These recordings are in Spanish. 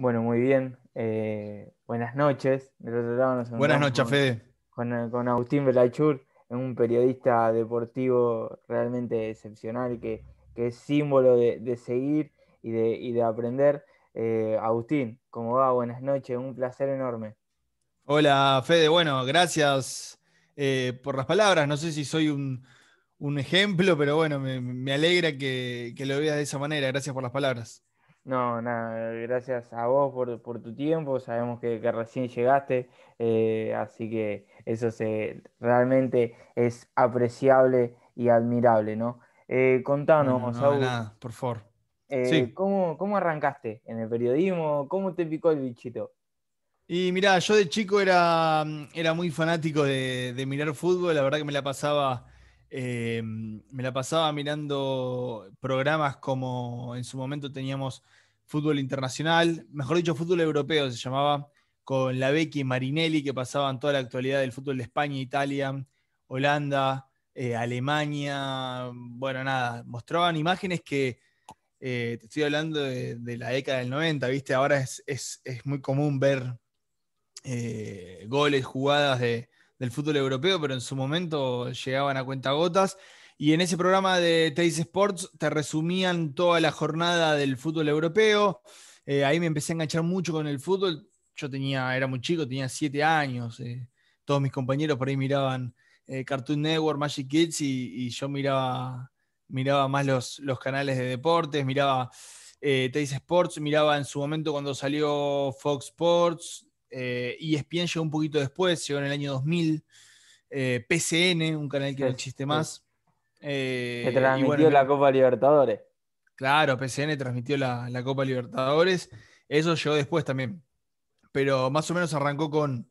Bueno, muy bien. Eh, buenas noches. buenas noches, Fede. Con, con Agustín Belachur, un periodista deportivo realmente excepcional que, que es símbolo de, seguir y de, aprender. Eh, Agustín, ¿cómo va? Buenas noches, un placer enorme. Hola, Fede. Bueno, gracias eh, por las palabras. No sé si soy un, ejemplo, pero bueno, me, alegra que, que, lo veas de esa manera. Gracias por las palabras. No, nada, gracias a vos por, por tu tiempo, sabemos que, que recién llegaste, eh, así que eso se, realmente es apreciable y admirable, ¿no? Eh, contanos, no, no, por favor. Eh, sí. ¿cómo, ¿Cómo arrancaste en el periodismo? ¿Cómo te picó el bichito? Y mira, yo de chico era, era muy fanático de, de, mirar fútbol, la verdad que me la pasaba, me la pasaba mirando programas como en su momento teníamos fútbol internacional, mejor dicho, fútbol europeo se llamaba, con la Becky y Marinelli que pasaban toda la actualidad del fútbol de España, Italia, Holanda, eh, Alemania, bueno, nada, mostraban imágenes que, eh, te estoy hablando de, la década del 90, ¿viste? Ahora es, muy común ver eh, goles, jugadas del fútbol europeo, pero en su momento llegaban a cuentagotas y en ese programa de Teis Sports te resumían toda la jornada del fútbol europeo. Eh, ahí me empecé a enganchar mucho con el fútbol. Yo tenía, era muy chico, tenía siete años. Eh. Todos mis compañeros por ahí miraban eh, Cartoon Network, Magic Kids y, yo miraba, miraba más los, canales de deportes, miraba eh, Sports, miraba en su momento cuando salió Fox Sports. y ESPN llegó un poquito después, llegó en el año 2000. PCN, un canal que no existe más. Eh, que transmitió la Copa Libertadores. Claro, PCN transmitió la, Copa Libertadores. Eso llegó después también. Pero más o menos arrancó con,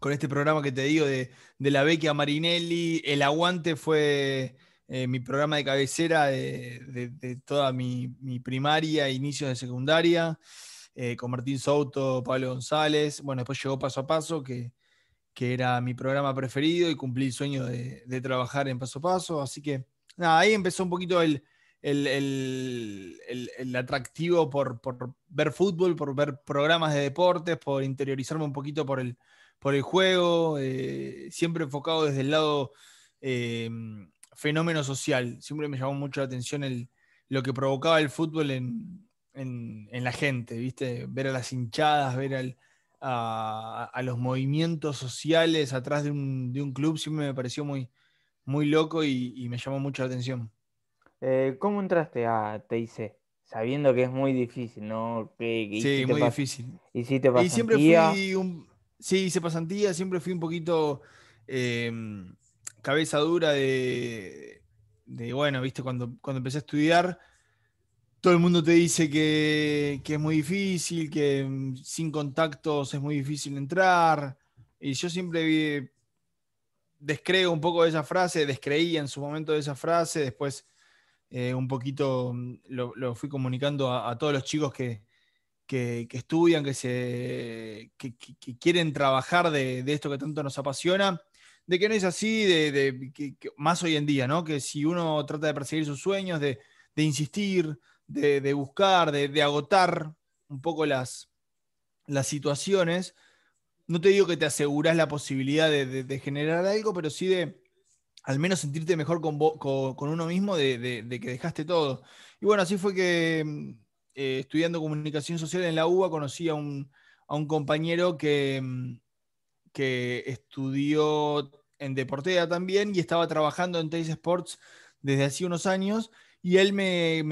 con este programa que te digo de, la Vecchia Marinelli. El Aguante fue eh, mi programa de cabecera de, toda mi, mi, primaria, Inicio de secundaria. Eh, con Martín Souto, Pablo González. Bueno, después llegó paso a paso que que era mi programa preferido y cumplí el sueño de, trabajar en paso a paso. Así que nada, ahí empezó un poquito el, el, atractivo por, ver fútbol, por ver programas de deportes, por interiorizarme un poquito por el, juego, eh, siempre enfocado desde el lado eh, fenómeno social. Siempre me llamó mucho la atención lo que provocaba el fútbol en, en, la gente, ¿viste? Ver a las hinchadas, ver al a, los movimientos sociales atrás de un, club siempre me pareció muy, muy loco y, me llamó mucha atención. Eh, ¿Cómo entraste a TIC? Sabiendo que es muy difícil, ¿no? sí, muy difícil. Y siempre fui un, sí, hice pasantía, siempre fui un poquito em, cabeza dura de, de, bueno, viste, cuando, cuando empecé a estudiar, todo el mundo te dice que, es muy difícil, que mm, sin contactos es muy difícil entrar. Y yo siempre descreo un poco de esa frase, descreí en su momento de esa frase, después eh, un poquito mm, lo, fui comunicando a, todos los chicos que, estudian, que, quieren trabajar de, esto que tanto nos apasiona, de que no es así, de, de más hoy en día, que si uno trata de perseguir sus sueños, de insistir, de, buscar, de, agotar un poco las, situaciones. No te digo que te aseguras la posibilidad de, generar algo, pero sí de al menos sentirte mejor con, uno mismo de, que dejaste todo. Y bueno, así fue que mm, eh, estudiando comunicación social en la UBA conocí a un, compañero que, mm, que estudió en Deportea también y estaba trabajando en Tays Sports desde hace unos años y él me,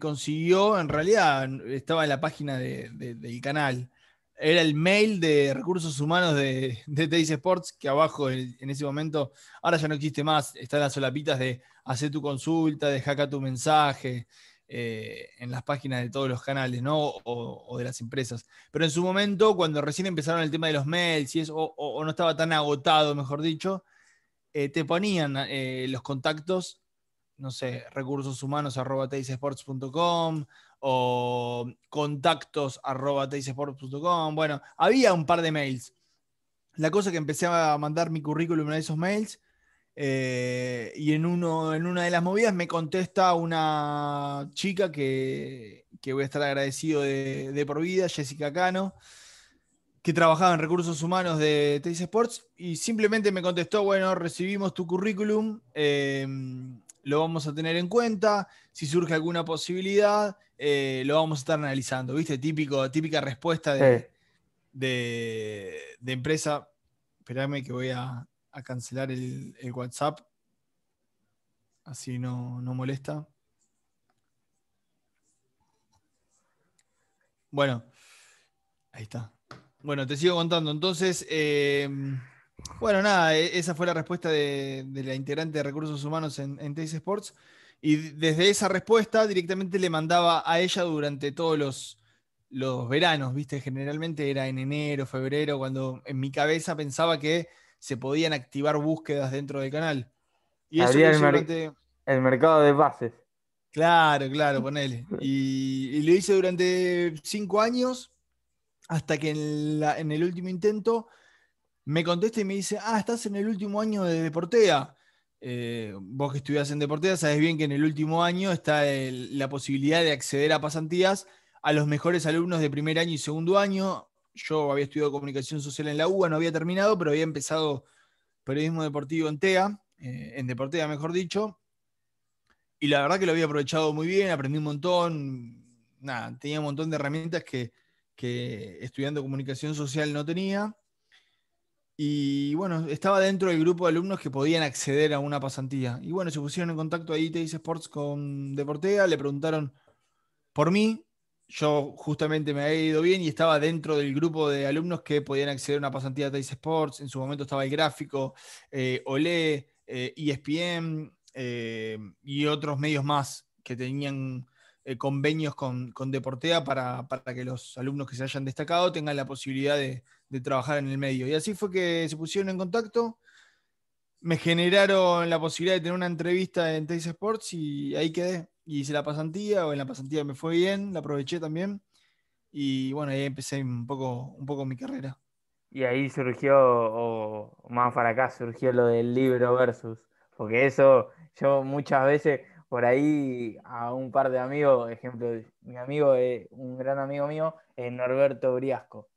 consiguió, en realidad estaba en la página del canal, era el mail de recursos humanos de, de Sports, que abajo en ese momento, ahora ya no existe más, están las solapitas de hacer tu consulta, deja acá tu mensaje, eh, en las páginas de todos los canales, ¿no? O, de las empresas. Pero en su momento, cuando recién empezaron el tema de los mails y eso, o, no estaba tan agotado, mejor dicho, eh, te ponían eh, los contactos no sé, recursoshumanos.com o Contactos... contactos.com. Bueno, había un par de mails. La cosa que empecé a mandar mi currículum a esos mails eh, y en, uno, en una de las movidas me contesta una chica que, que voy a estar agradecido de, de por vida, Jessica Cano que trabajaba en recursos humanos de Teisports... Sports y simplemente me contestó, bueno, recibimos tu currículum, eh, lo vamos a tener en cuenta, si surge alguna posibilidad, eh, lo vamos a estar analizando, ¿viste? Típico, típica respuesta de, empresa. Espérame que voy a, cancelar el, WhatsApp, así no, molesta. Bueno, ahí está. Bueno, te sigo contando. Entonces, eh, bueno, nada, e-, esa fue la respuesta de, la integrante de recursos humanos en, en Sports. Y desde esa respuesta directamente le mandaba a ella durante todos los, veranos, ¿viste? Generalmente era en enero, febrero, cuando en mi cabeza pensaba que se podían activar búsquedas dentro del canal. Y eso el, el mercado de bases. Claro, claro, ponele. Y, y, lo hice durante cinco años, hasta que en el último intento me contesta y me dice, ah, estás en el último año de Deportea. Eh, vos que estudias en Deportea sabes bien que en el último año está la posibilidad de acceder a pasantías a los mejores alumnos de primer año y segundo año. Yo había estudiado comunicación social en la UBA, no había terminado, pero había empezado periodismo deportivo en TEA, eh, en Deportea mejor dicho. Y la verdad que lo había aprovechado muy bien, aprendí un montón, tenía un montón de herramientas que estudiando comunicación social no tenía. Y bueno, estaba dentro del grupo de alumnos que podían acceder a una pasantía. Y bueno, se pusieron en contacto ahí Tais Sports con Deportea, le preguntaron por mí. Yo justamente me había ido bien y estaba dentro del grupo de alumnos que podían acceder a una pasantía de TAIS Sports. En su momento estaba el gráfico, Ole eh, Olé, ESPN eh, e eh, y otros medios más que tenían eh, convenios con, Deportea para, para, que los alumnos que se hayan destacado tengan la posibilidad de, trabajar en el medio. Y así fue que se pusieron en contacto, me generaron la posibilidad de tener una entrevista en Teis Sports y ahí quedé. Y hice la pasantía, o en la pasantía me fue bien, la aproveché también. Y bueno, ahí empecé un poco, un poco mi carrera. Y ahí surgió, o más para acá, surgió lo del libro versus. Porque eso, yo muchas veces, por ahí a un par de amigos, ejemplo, mi amigo, eh, un gran amigo mío, es Norberto Briasco,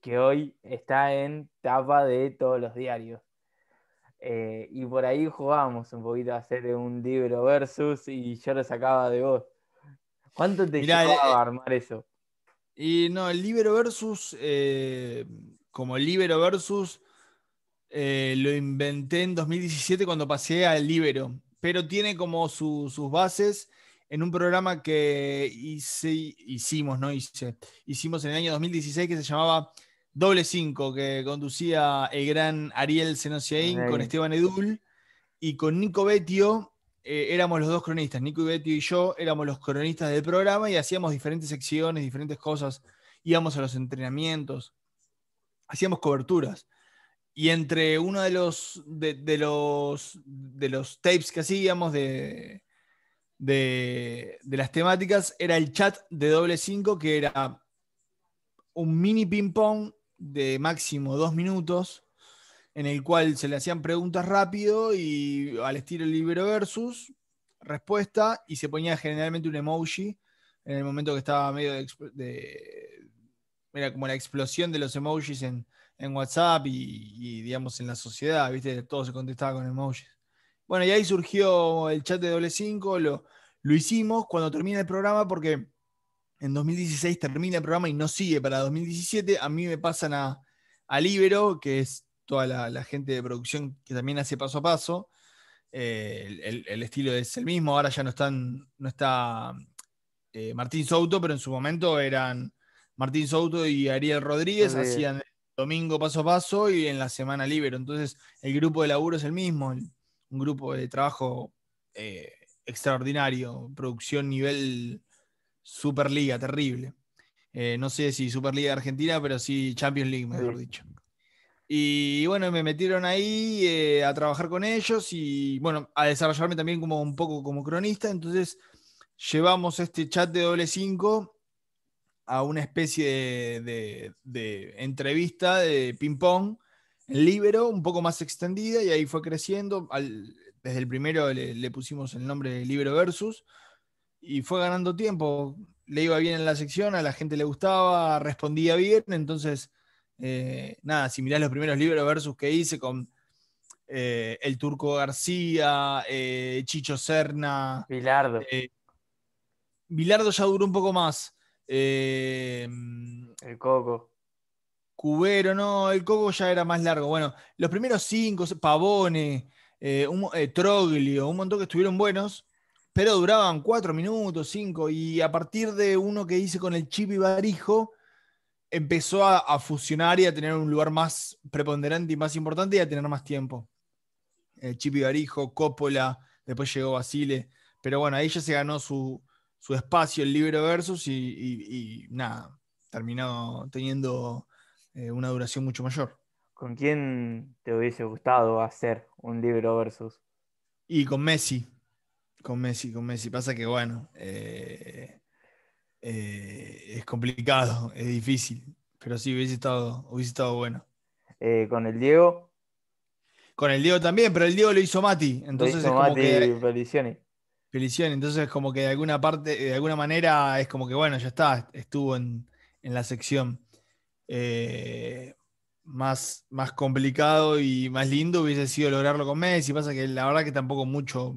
que hoy está en tapa de todos los diarios. Eh, y por ahí jugábamos un poquito a hacer un libro versus y yo lo sacaba de vos. ¿Cuánto te llevaba eh, a armar eso? Y no, el libro versus, como libro versus, lo inventé en 2017 cuando pasé al libro pero tiene como sus bases en un programa que hicimos, ¿no? Hice, hicimos en el año 2016 que se llamaba Doble 5, que conducía el gran Ariel Senosiaín con Esteban Edul y con Nico Betio. Eh, éramos los dos cronistas, Nico y Betio y yo éramos los cronistas del programa y hacíamos diferentes secciones, diferentes cosas, íbamos a los entrenamientos, hacíamos coberturas. Y entre uno de los, de, los, de los tapes que hacíamos de, de, las temáticas era el chat de doble 5, que era un mini ping-pong de máximo dos minutos, en el cual se le hacían preguntas rápido y al estilo libro versus, respuesta, y se ponía generalmente un emoji en el momento que estaba medio de era como la explosión de los emojis en, en WhatsApp y, digamos en la sociedad, ¿viste? Todo se contestaba con emojis. Bueno, y ahí surgió el chat de doble 5, lo, lo hicimos cuando termina el programa porque en 2016 termina el programa y no sigue para 2017. A mí me pasan a, Libero, que es toda la, gente de producción que también hace paso a paso. Eh, el, estilo es el mismo, ahora ya no, están, no está eh, Martín Souto, pero en su momento eran Martín Souto y Ariel Rodríguez, hacían domingo paso a paso y en la semana libre Entonces, el grupo de laburo es el mismo, un grupo de trabajo eh, extraordinario, producción nivel Superliga, terrible. Eh, no sé si Superliga Argentina, pero sí Champions League, mejor dicho. Y bueno, me metieron ahí eh, a trabajar con ellos y bueno, a desarrollarme también como un poco como cronista. Entonces, llevamos este chat de doble 5 a una especie de, entrevista de ping-pong en libro, un poco más extendida, y ahí fue creciendo. desde el primero le, pusimos el nombre de Libro Versus, y fue ganando tiempo. Le iba bien en la sección, a la gente le gustaba, respondía bien, entonces, eh, nada, si mirás los primeros Libro Versus que hice con eh, El Turco García, eh, Chicho Serna. Bilardo. Bilardo ya duró un poco más. Eh, el Coco. Cubero, no, el Coco ya era más largo. Bueno, los primeros cinco, Pavone, eh, eh, Troglio, un montón que estuvieron buenos, pero duraban cuatro minutos, cinco, y a partir de uno que hice con el Chipi Barijo, empezó a, fusionar y a tener un lugar más preponderante y más importante y a tener más tiempo. el Chipi Barijo, Coppola, después llegó Basile, pero bueno, ahí ya se ganó su, su espacio el libro versus y, nada, terminó teniendo eh, una duración mucho mayor. ¿Con quién te hubiese gustado hacer un libro versus? Y con Messi, con Messi, con Messi. Pasa que bueno, eh, eh, es complicado, es difícil, pero sí hubiese estado, hubiese estado bueno. ¿Con el Diego? Con el Diego también, pero el Diego lo hizo Mati, entonces Mati Felición, entonces como que de alguna parte, eh, de alguna manera es como que bueno, ya está, estuvo en, la sección. Eh, más, más complicado y más lindo hubiese sido lograrlo con Messi. Pasa que la verdad que tampoco mucho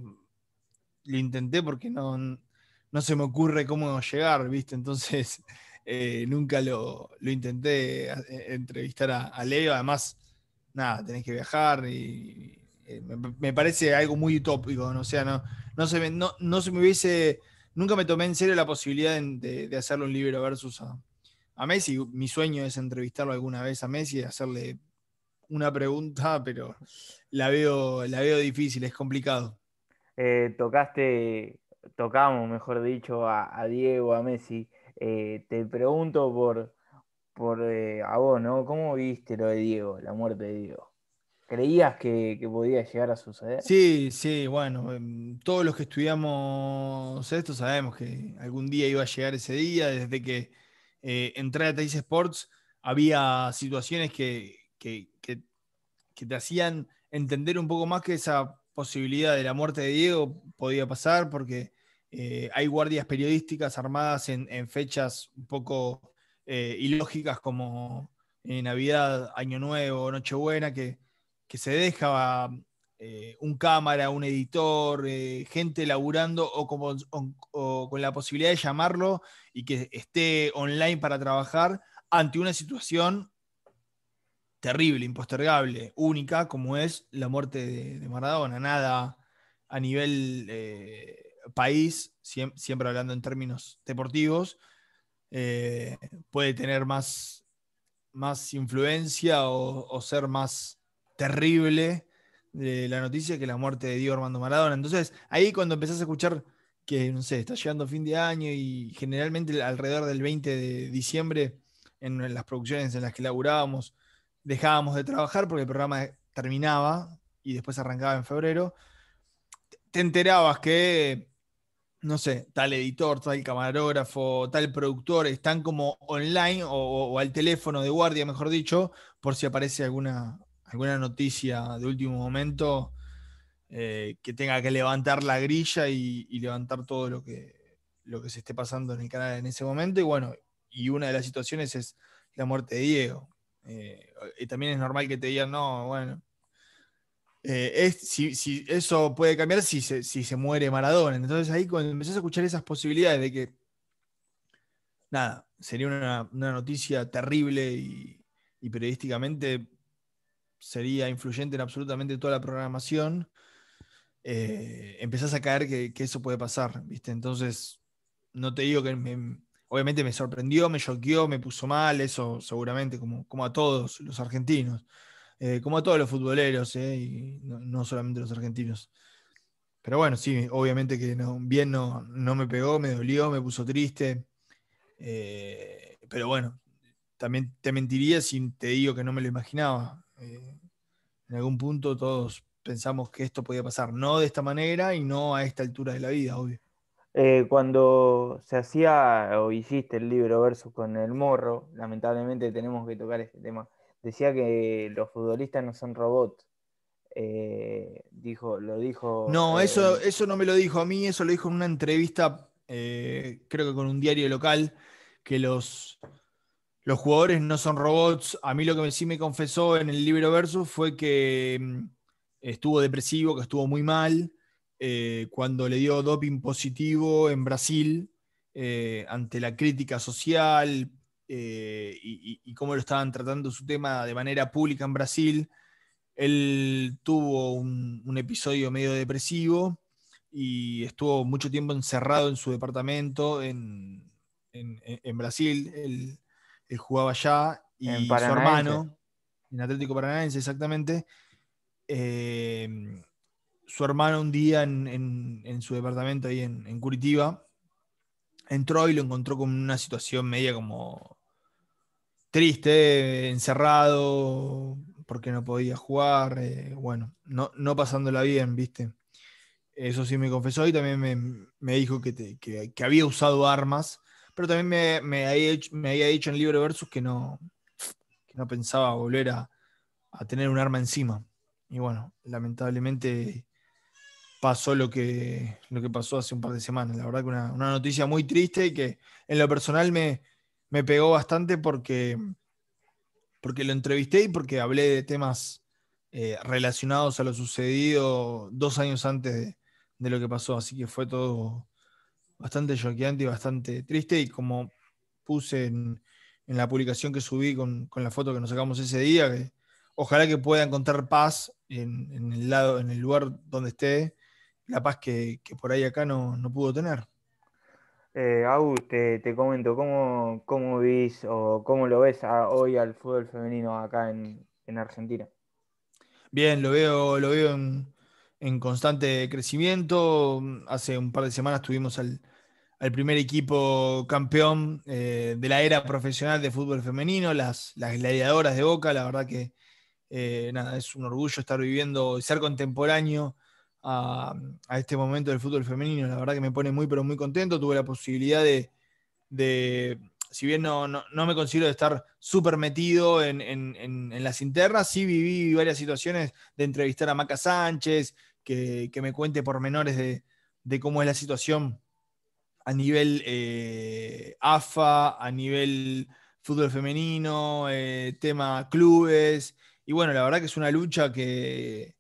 lo intenté porque no, no se me ocurre cómo llegar, ¿viste? Entonces eh, nunca lo, intenté entrevistar a, a Leo. Además, nada, tenés que viajar y eh, me parece algo muy utópico, ¿no? o sea, no, no, se me, no, se me hubiese, nunca me tomé en serio la posibilidad de, de hacerle un libro versus a, Messi. Mi sueño es entrevistarlo alguna vez a Messi y hacerle una pregunta, pero la veo, la veo difícil, es complicado. Eh, tocaste, tocamos, mejor dicho, a, Diego, a Messi. Eh, te pregunto por, por a vos, ¿no? ¿Cómo viste lo de Diego, la muerte de Diego? creías que, podía llegar a suceder? Sí, sí, bueno, em, todos los que estudiamos esto sabemos que algún día iba a llegar ese día, desde que eh, entré a Tais Sports había situaciones que, que, te hacían entender un poco más que esa posibilidad de la muerte de Diego podía pasar, porque eh, hay guardias periodísticas armadas en, fechas un poco eh, ilógicas como en Navidad, Año Nuevo, Nochebuena, que que se deja eh, un cámara, un editor, eh, gente laburando o, con la posibilidad de llamarlo y que esté online para trabajar ante una situación terrible, impostergable, única, como es la muerte de, Maradona. Nada a nivel eh, país, siempre, hablando en términos deportivos, puede tener más, más influencia o ser más terrible de la noticia que la muerte de Diego Armando Maradona. Entonces, ahí cuando empezás a escuchar que, no sé, está llegando fin de año y generalmente alrededor del 20 de diciembre, en las producciones en las que laburábamos, dejábamos de trabajar porque el programa terminaba y después arrancaba en febrero, te enterabas que, no sé, tal editor, tal camarógrafo, tal productor están como online o, o al teléfono de guardia, mejor dicho, por si aparece alguna, alguna noticia de último momento eh, que tenga que levantar la grilla y, levantar todo lo que, lo que se esté pasando en el canal en ese momento. Y bueno, y una de las situaciones es la muerte de Diego. Eh, y también es normal que te digan, no, bueno. Eh, si, eso puede cambiar si se, si se muere Maradona. Entonces ahí cuando empezás a escuchar esas posibilidades de que, nada, sería una, noticia terrible y periodísticamente sería influyente en absolutamente toda la programación, eh, empezás a caer que, eso puede pasar, ¿viste? Entonces, no te digo que me, obviamente me sorprendió, me choqueó, me puso mal, eso seguramente, como, como a todos los argentinos, eh, como a todos los futboleros, eh, y no, solamente los argentinos. Pero bueno, sí, obviamente que no, bien no, no me pegó, me dolió, me puso triste. pero bueno, también te mentiría si te digo que no me lo imaginaba en algún punto todos pensamos que esto podía pasar, no de esta manera y no a esta altura de la vida, obvio. Eh, cuando se hacía o hiciste el libro versus con el morro, lamentablemente tenemos que tocar este tema, decía que los futbolistas no son robots. Eh, dijo, lo dijo. No, eh, eso, eso no me lo dijo a mí, eso lo dijo en una entrevista, creo que con un diario local, que los, los jugadores no son robots. A mí lo que sí me confesó en el libro Versus fue que mm, estuvo depresivo, que estuvo muy mal, eh, cuando le dio doping positivo en Brasil, eh, ante la crítica social eh, y, cómo lo estaban tratando su tema de manera pública en Brasil. Él tuvo un, episodio medio depresivo y estuvo mucho tiempo encerrado en su departamento en, Brasil. Eh, jugaba allá y su hermano, en Atlético Paranaense exactamente, eh, su hermano un día en, su departamento ahí en, Curitiba, entró y lo encontró con una situación media como triste, encerrado, porque no podía jugar, eh, bueno, no, no pasándola bien, viste. Eso sí me confesó y también me, dijo que había usado armas pero también me, había, dicho en Libre Versus que no, que no pensaba volver a, tener un arma encima. Y bueno, lamentablemente pasó lo que, lo que pasó hace un par de semanas. La verdad que una, noticia muy triste y que en lo personal me, pegó bastante porque, porque lo entrevisté y porque hablé de temas eh, relacionados a lo sucedido dos años antes de, lo que pasó. Así que fue todo, bastante choqueante y bastante triste. Y como puse en, la publicación que subí con, la foto que nos sacamos ese día, que ojalá que pueda encontrar paz en, el lado, en el lugar donde esté, la paz que, por ahí acá no, pudo tener. Eh, te, comento, ¿cómo, ¿cómo o cómo lo ves hoy al fútbol femenino acá en, en Argentina? Bien, lo veo, lo veo en, en constante crecimiento. Hace un par de semanas tuvimos al, primer equipo campeón eh, de la era profesional de fútbol femenino, las, las gladiadoras de Boca. La verdad que eh, nada, es un orgullo estar viviendo y ser contemporáneo a, este momento del fútbol femenino. La verdad que me pone muy, pero muy contento. Tuve la posibilidad de, si bien no, no, me considero de estar súper metido en, en, en, las internas, sí viví varias situaciones de entrevistar a Maca Sánchez, que, me cuente por de, de cómo es la situación a nivel AFA, eh, a nivel fútbol femenino, eh, tema clubes. Y bueno, la verdad que es una lucha que,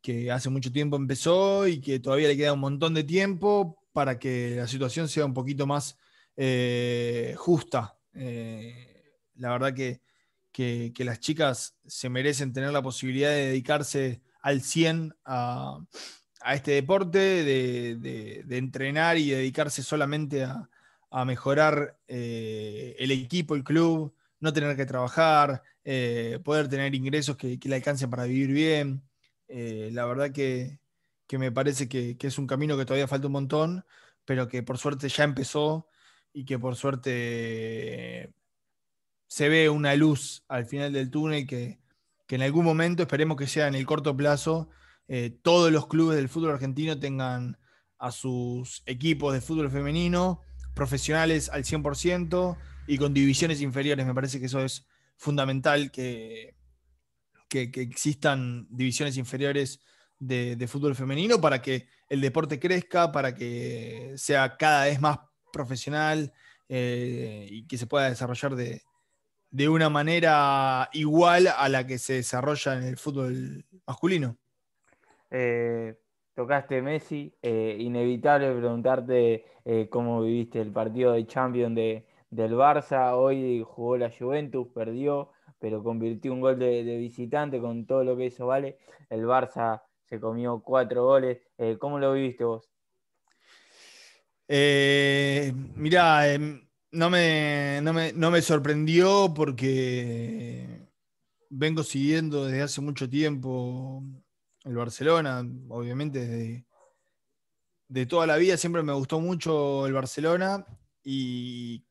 que hace mucho tiempo empezó y que todavía le queda un montón de tiempo para que la situación sea un poquito más eh, justa. la verdad que las chicas se merecen tener la posibilidad de dedicarse al 100 a, este deporte, de, entrenar y dedicarse solamente a, mejorar eh, el equipo, el club, no tener que trabajar, eh, poder tener ingresos que, le alcancen para vivir bien. Eh, la verdad que, me parece que, es un camino que todavía falta un montón, pero que por suerte ya empezó y que por suerte se ve una luz al final del túnel que, que en algún momento, esperemos que sea en el corto plazo, eh, todos los clubes del fútbol argentino tengan a sus equipos de fútbol femenino, profesionales al 100% y con divisiones inferiores. Me parece que eso es fundamental, que, que, existan divisiones inferiores de, fútbol femenino para que el deporte crezca, para que sea cada vez más profesional eh, y que se pueda desarrollar de, de una manera igual a la que se desarrolla en el fútbol masculino. Eh, tocaste Messi, eh, inevitable preguntarte eh, cómo viviste el partido de Champions de, del Barça. Hoy jugó la Juventus, perdió, pero convirtió un gol de, de, visitante con todo lo que eso vale. El Barça se comió cuatro goles. ¿Cómo lo viviste vos? mirá, em, no me, no me, sorprendió porque vengo siguiendo desde hace mucho tiempo el Barcelona, obviamente de toda la vida siempre me gustó mucho el Barcelona y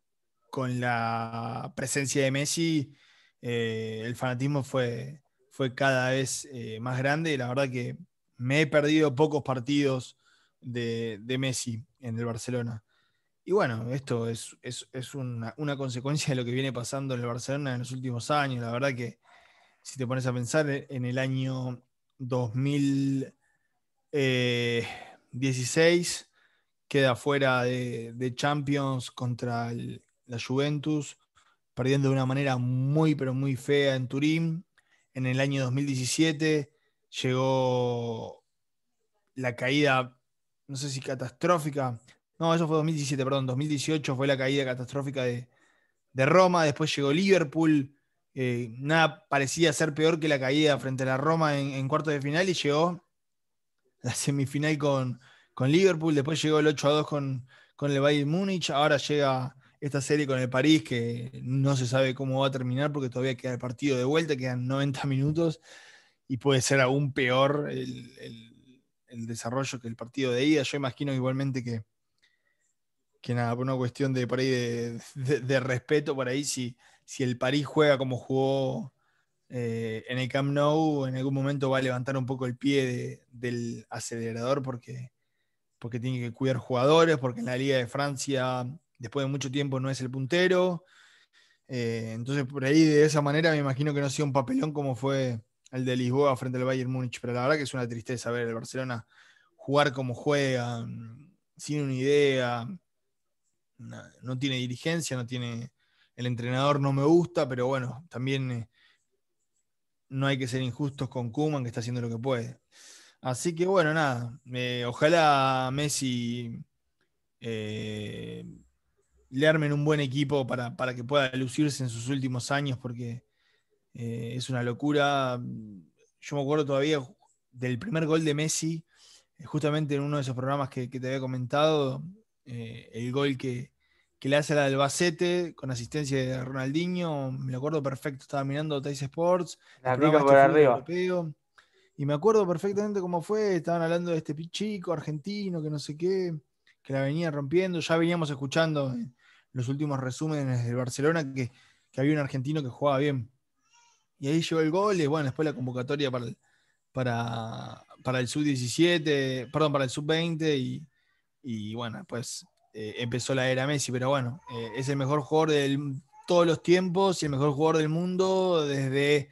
con la presencia de Messi eh, el fanatismo fue, fue cada vez eh, más grande y la verdad que me he perdido pocos partidos de, de Messi en el Barcelona. Y bueno, esto es, una, consecuencia de lo que viene pasando en el Barcelona en los últimos años. La verdad que si te pones a pensar eh, en el año 2016, eh, queda fuera de, Champions contra la Juventus, perdiendo de una manera muy, pero muy fea en Turín. En el año 2017 llegó la caída, no sé si catastrófica, no, eso fue 2017, perdón. 2018 fue la caída catastrófica de, Roma. Después llegó Liverpool. Eh, nada parecía ser peor que la caída frente a la Roma en, cuartos de final y llegó la semifinal con, con Liverpool. Después llegó el 8 a 2 con, con el Bayern Múnich. Ahora llega esta serie con el París, que no se sabe cómo va a terminar porque todavía queda el partido de vuelta, quedan 90 minutos y puede ser aún peor el, el desarrollo que el partido de ida. Yo imagino igualmente que, que nada, por una cuestión de por ahí de, respeto, por ahí si, si el París juega como jugó eh, en el Camp Nou, en algún momento va a levantar un poco el pie del acelerador porque, porque tiene que cuidar jugadores, porque en la Liga de Francia después de mucho tiempo no es el puntero. Eh, entonces por ahí de esa manera me imagino que no sea un papelón como fue el de Lisboa frente al Bayern Múnich, pero la verdad que es una tristeza ver el Barcelona jugar como juega, sin una idea, no tiene dirigencia, no tiene. El entrenador no me gusta, pero bueno, también eh, no hay que ser injustos con Kuman, que está haciendo lo que puede. Así que bueno, nada. ojalá Messi eh, le armen un buen equipo para, que pueda lucirse en sus últimos años, porque eh, es una locura. Yo me acuerdo todavía del primer gol de Messi, justamente en uno de esos programas que, que te había comentado, el gol que, que le hace la del Bacete, con asistencia de Ronaldinho, me lo acuerdo perfecto, estaba mirando Tice Sports, la pica este arriba. Europeo, y me acuerdo perfectamente cómo fue, estaban hablando de este chico argentino, que no sé qué, que la venía rompiendo, ya veníamos escuchando los últimos resúmenes del Barcelona que, había un argentino que jugaba bien. Y ahí llegó el gol y bueno, después la convocatoria para el, para, para el sub-17, perdón, para el sub-20 y, y bueno, pues eh, empezó la era Messi, pero bueno, eh, es el mejor jugador de todos los tiempos y el mejor jugador del mundo desde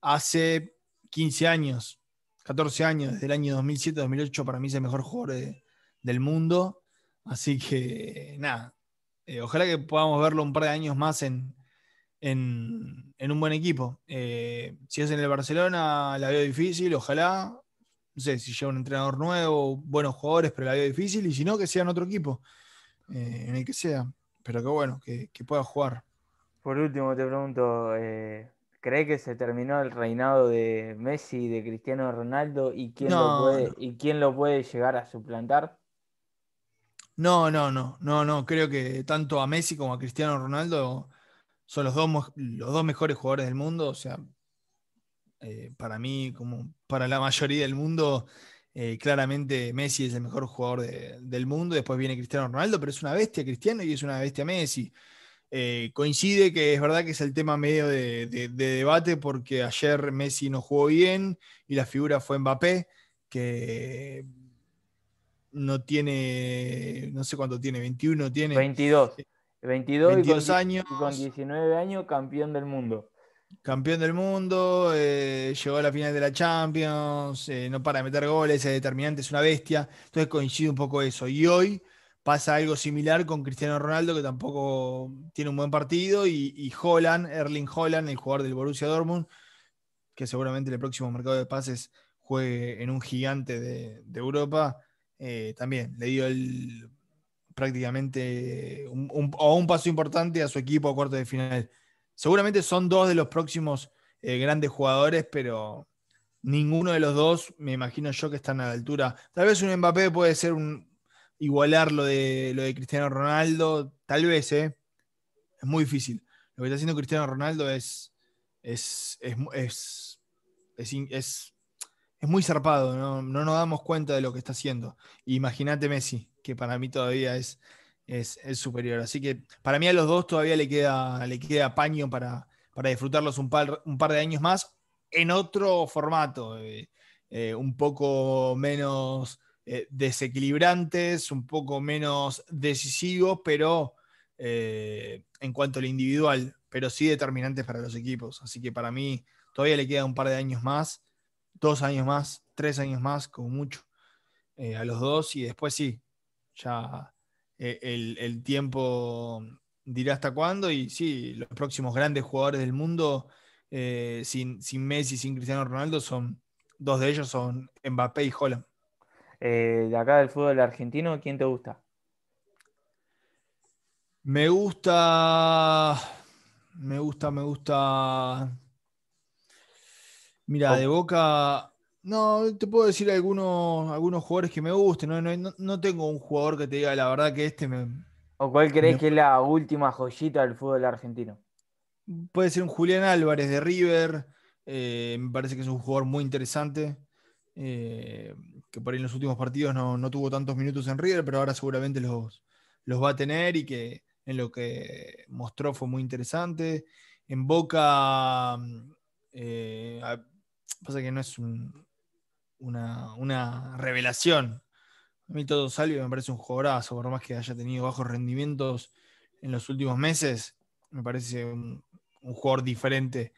hace 15 años, 14 años, desde el año 2007-2008, para mí es el mejor jugador del mundo. Así que nada, eh, ojalá que podamos verlo un par de años más en, en un buen equipo. si es en el Barcelona, la veo difícil, ojalá. No sé si llega un entrenador nuevo, buenos jugadores, pero la veo difícil. Y si no, que sea en otro equipo. Eh, en el que sea, pero que bueno, que, pueda jugar. Por último, te pregunto, eh, ¿cree que se terminó el reinado de Messi, y de Cristiano Ronaldo y quién, lo, puede, y quién lo puede llegar a suplantar? No, no, no, no, no, creo que tanto a Messi como a Cristiano Ronaldo son los dos, los dos mejores jugadores del mundo, o sea, eh, para mí, como para la mayoría del mundo, eh, claramente Messi es el mejor jugador del mundo, después viene Cristiano Ronaldo, pero es una bestia Cristiano y es una bestia Messi. Eh, coincide que es verdad que es el tema medio de, debate porque ayer Messi no jugó bien y la figura fue Mbappé, que no tiene, no sé cuánto tiene, 21 tiene. 22. 22, eh, años. con 19 años campeón del mundo. Campeón del mundo, eh, llegó a la final de la Champions, eh, no para meter goles, es determinante, es una bestia. Entonces coincide un poco eso. Y hoy pasa algo similar con Cristiano Ronaldo, que tampoco tiene un buen partido, y, Holland, Erling Holland, el jugador del Borussia Dortmund, que seguramente en el próximo mercado de pases juegue en un gigante de, Europa, eh, también le dio el, prácticamente un, un paso importante a su equipo a cuarto de final seguramente son dos de los próximos eh, grandes jugadores, pero ninguno de los dos me imagino yo que están a la altura. Tal vez un Mbappé puede ser un igualar lo de, Cristiano Ronaldo, tal vez, ¿eh? es muy difícil. Lo que está haciendo Cristiano Ronaldo es, es, es, es, es, muy zarpado, ¿no? ¿no? nos damos cuenta de lo que está haciendo. Imagínate Messi, que para mí todavía es es, superior. Así que para mí a los dos todavía le queda, le queda paño para, para disfrutarlos un par, un par de años más en otro formato, eh, eh, un poco menos eh, desequilibrantes, un poco menos decisivos, pero en cuanto al individual, pero sí determinantes para los equipos. Así que para mí todavía le queda un par de años más, dos años más, tres años más, como mucho, a los dos, y después sí, ya eh, el, tiempo dirá hasta cuándo y sí, los próximos grandes jugadores del mundo eh, sin, Messi, sin Cristiano Ronaldo son, dos de ellos son Mbappé y Holland. Eh, de acá del fútbol argentino, ¿quién te gusta? Me gusta, me gusta, me gusta. Mira, oh. de Boca no, te puedo decir algunos, algunos jugadores que me gusten. No, tengo un jugador que te diga la verdad que este me. ¿O cuál crees que es la última joyita del fútbol argentino? Puede ser un Julián Álvarez de River. Eh, me parece que es un jugador muy interesante. Eh, que por ahí en los últimos partidos no, tuvo tantos minutos en River, pero ahora seguramente los, los va a tener y que en lo que mostró fue muy interesante. En Boca. Mm, eh, pasa que no es un, una, revelación. A mí todo salió me parece un jugadorazo, por más que haya tenido bajos rendimientos en los últimos meses, me parece un, jugador diferente,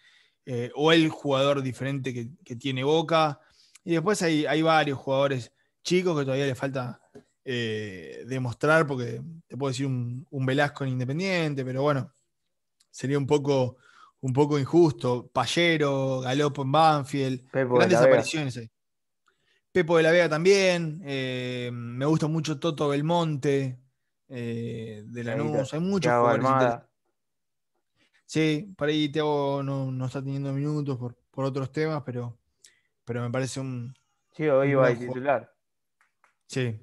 eh, o el jugador diferente que, tiene Boca. Y después hay, hay varios jugadores chicos que todavía le falta eh, demostrar, porque te puedo decir un, Velasco en Independiente, pero bueno, sería un poco, un poco injusto. Payero Galopo en Banfield, grandes apariciones ahí. Pepo de la Vega también. Eh, me gusta mucho Toto Belmonte eh, de la Lanús. Hay muchos jugadores. Sí, por ahí Teo no, está teniendo minutos por, otros temas, pero, pero me parece un. Sí, hoy va a titular. Sí.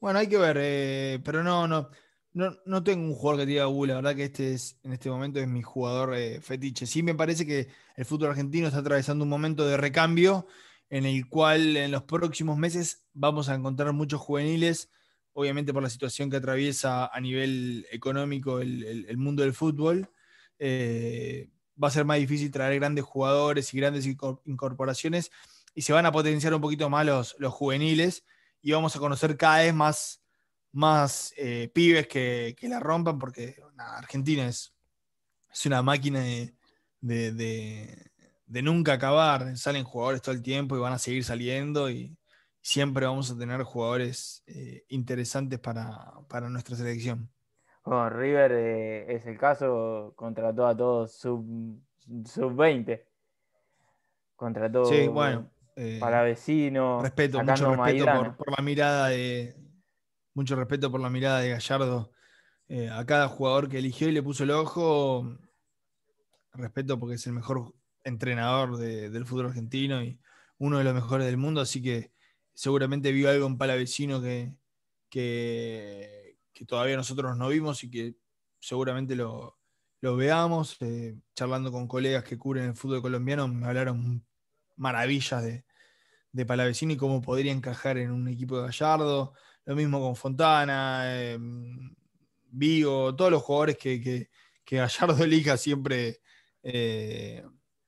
Bueno, hay que ver, eh, pero no, no, no, tengo un jugador que te diga, uh, la verdad que este es, en este momento es mi jugador fetiche. Sí, me parece que el fútbol argentino está atravesando un momento de recambio en el cual en los próximos meses vamos a encontrar muchos juveniles, obviamente por la situación que atraviesa a nivel económico el, mundo del fútbol. Eh, va a ser más difícil traer grandes jugadores y grandes incorporaciones y se van a potenciar un poquito más los, juveniles y vamos a conocer cada vez más, más eh, pibes que, la rompan porque Argentina es, es una máquina de de nunca acabar. Salen jugadores todo el tiempo y van a seguir saliendo y siempre vamos a tener jugadores eh, interesantes para, nuestra selección. River eh, es el caso, contrató a todos sub, sub 20. Contrató sí, bueno, eh, para vecinos. Respeto, mucho respeto por, por, la mirada de. Mucho respeto por la mirada de Gallardo. a cada jugador que eligió y le puso el ojo. Respeto porque es el mejor entrenador del fútbol argentino y uno de los mejores del mundo, así que seguramente vio algo en Palavecino que, todavía nosotros no vimos y que seguramente lo, veamos. Eh, charlando con colegas que cubren el fútbol colombiano, me hablaron maravillas de, Palavecino y cómo podría encajar en un equipo de Gallardo. Lo mismo con Fontana, eh, Vigo, todos los jugadores que, que, Gallardo elija siempre eh,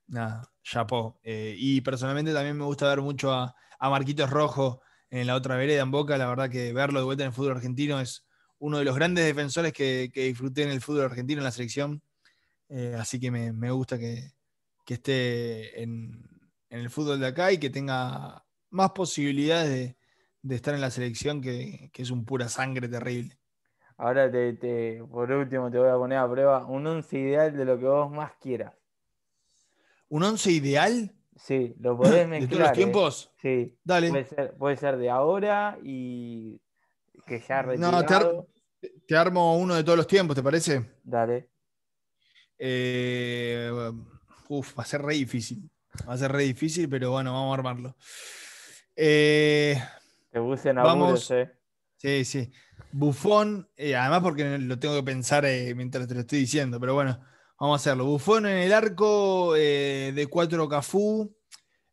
nada, chapó. Eh, y personalmente también me gusta ver mucho a, Marquitos Rojo en la otra vereda en Boca. La verdad que verlo de vuelta en el fútbol argentino es uno de los grandes defensores que, disfruté en el fútbol argentino, en la selección. Eh, así que me, gusta que, esté en, el fútbol de acá y que tenga más posibilidades de, estar en la selección, que, es un pura sangre terrible. Ahora, te, por último, te voy a poner a prueba un once ideal de lo que vos más quieras. ¿Un once ideal? Sí, lo podés mezclar. ¿De todos los eh. tiempos? Sí. Dale. Puede ser, de ahora y que ya retirado. No, te, te, armo uno de todos los tiempos, ¿te parece? Dale. Eh, uf, va a ser re difícil. Va a ser re difícil, pero bueno, vamos a armarlo. Eh, te gustan a vamos, eh. Sí, sí. Bufón, eh, además porque lo tengo que pensar mientras te lo estoy diciendo, pero bueno. Vamos a hacerlo. Bufón en el arco eh, de 4 Cafú.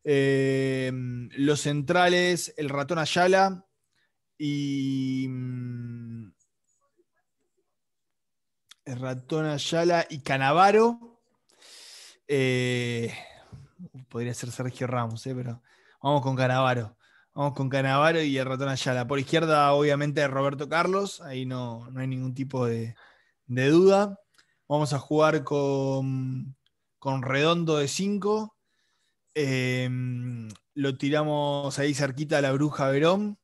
Eh, los centrales, el ratón Ayala y. Mm, el ratón Ayala y Canavaro. Eh, podría ser Sergio Ramos, pero vamos con Canavaro. Vamos con Canavaro y el ratón Ayala. Por izquierda, obviamente, Roberto Carlos. Ahí no, no hay ningún tipo de duda. Vamos a jugar con, Redondo de 5. Em, lo tiramos ahí cerquita a la Bruja Verón.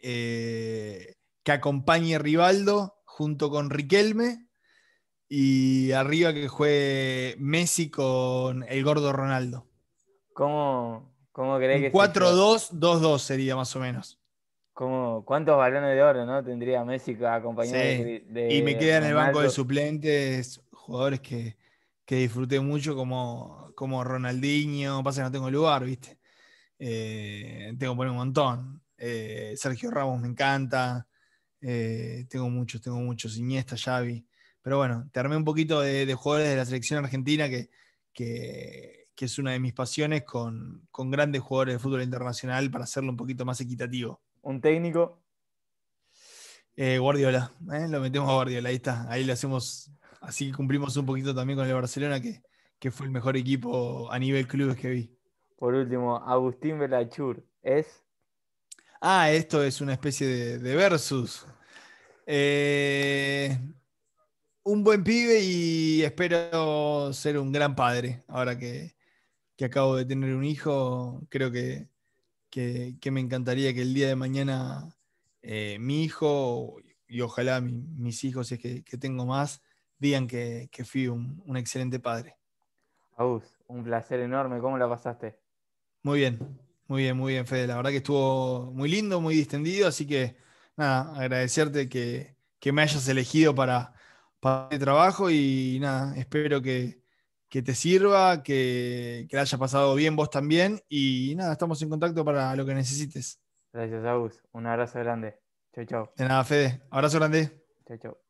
Eh, que acompañe Rivaldo junto con Riquelme. Y arriba que juegue Messi con el gordo Ronaldo. ¿Cómo, cómo crees que 4-2, 2-2 sería más o menos. ¿Cuántos balones de oro no tendría México acompañado de, Y me quedan en el banco de suplentes jugadores que, que disfruté mucho, como, como Ronaldinho. Pasa que no tengo lugar, ¿viste? Eh, tengo que poner un montón. Eh, Sergio Ramos me encanta. Eh, tengo muchos, tengo muchos. Iniesta, Xavi. Pero bueno, te armé un poquito de, de jugadores de la selección argentina que, es una de mis pasiones con grandes jugadores de fútbol internacional para hacerlo un poquito más equitativo. ¿Un técnico? Eh, Guardiola. Eh, lo metemos a Guardiola. Ahí está. Ahí lo hacemos. Así cumplimos un poquito también con el Barcelona, que, fue el mejor equipo a nivel clubes que vi. Por último, Agustín Belachur. ¿Es? Ah, esto es una especie de, versus. Eh, un buen pibe y espero ser un gran padre. Ahora que acabo de tener un hijo, creo que, que, me encantaría que el día de mañana eh, mi hijo y ojalá mis hijos, si es que, tengo más, digan que, fui un, excelente padre. Agus, un placer enorme, ¿cómo la pasaste? Muy bien, muy bien, muy bien, Fede. La verdad que estuvo muy lindo, muy distendido, así que nada, agradecerte que, me hayas elegido para, para este trabajo y nada, espero que, que te sirva, que, que la hayas pasado bien vos también. Y nada, estamos en contacto para lo que necesites. Gracias, August. Un abrazo grande. Chau, chau. De nada, Fede. Abrazo grande. Chau, chau.